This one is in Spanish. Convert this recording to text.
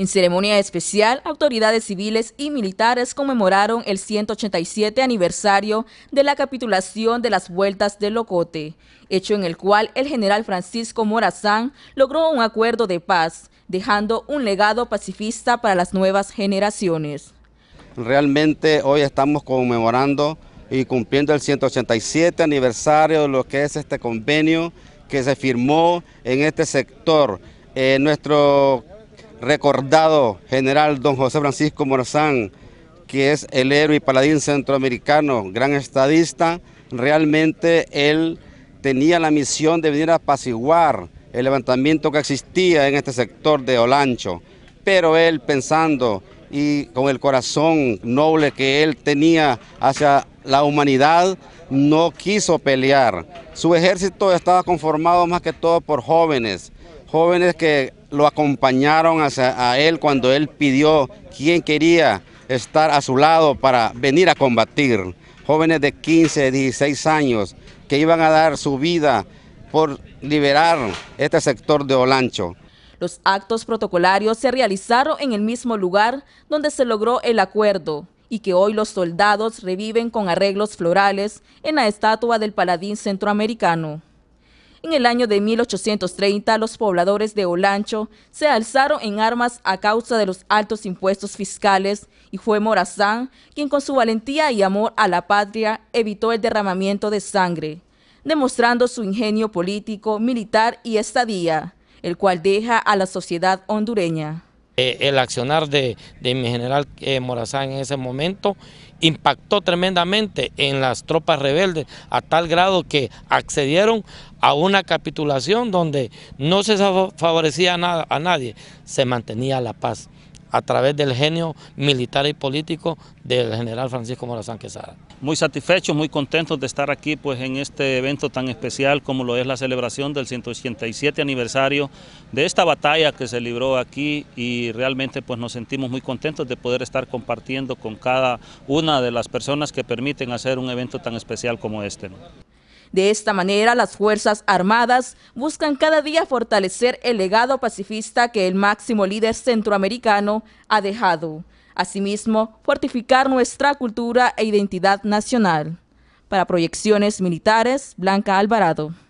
En ceremonia especial, autoridades civiles y militares conmemoraron el 187 aniversario de la capitulación de las vueltas de Locote, hecho en el cual el general Francisco Morazán logró un acuerdo de paz, dejando un legado pacifista para las nuevas generaciones. Realmente hoy estamos conmemorando y cumpliendo el 187 aniversario de lo que es este convenio que se firmó en este sector. Eh, nuestro recordado general don José Francisco Morazán, que es el héroe y paladín centroamericano, gran estadista, realmente él tenía la misión de venir a apaciguar el levantamiento que existía en este sector de Olancho, pero él pensando y con el corazón noble que él tenía hacia la humanidad, no quiso pelear. Su ejército estaba conformado más que todo por jóvenes, jóvenes que lo acompañaron a él cuando él pidió quién quería estar a su lado para venir a combatir. Jóvenes de 15, 16 años que iban a dar su vida por liberar este sector de Olancho. Los actos protocolarios se realizaron en el mismo lugar donde se logró el acuerdo y que hoy los soldados reviven con arreglos florales en la estatua del paladín centroamericano. En el año de 1830, los pobladores de Olancho se alzaron en armas a causa de los altos impuestos fiscales y fue Morazán quien con su valentía y amor a la patria evitó el derramamiento de sangre, demostrando su ingenio político, militar y estadía, el cual deja a la sociedad hondureña. Eh, el accionar de, mi general eh, Morazán en ese momento impactó tremendamente en las tropas rebeldes a tal grado que accedieron a una capitulación donde no se favorecía nada, a nadie, se mantenía la paz a través del genio militar y político del general Francisco Morazán Quesada. Muy satisfechos, muy contentos de estar aquí pues, en este evento tan especial como lo es la celebración del 187 aniversario de esta batalla que se libró aquí y realmente pues, nos sentimos muy contentos de poder estar compartiendo con cada una de las personas que permiten hacer un evento tan especial como este. De esta manera, las Fuerzas Armadas buscan cada día fortalecer el legado pacifista que el máximo líder centroamericano ha dejado. Asimismo, fortificar nuestra cultura e identidad nacional. Para proyecciones militares, Blanca Alvarado.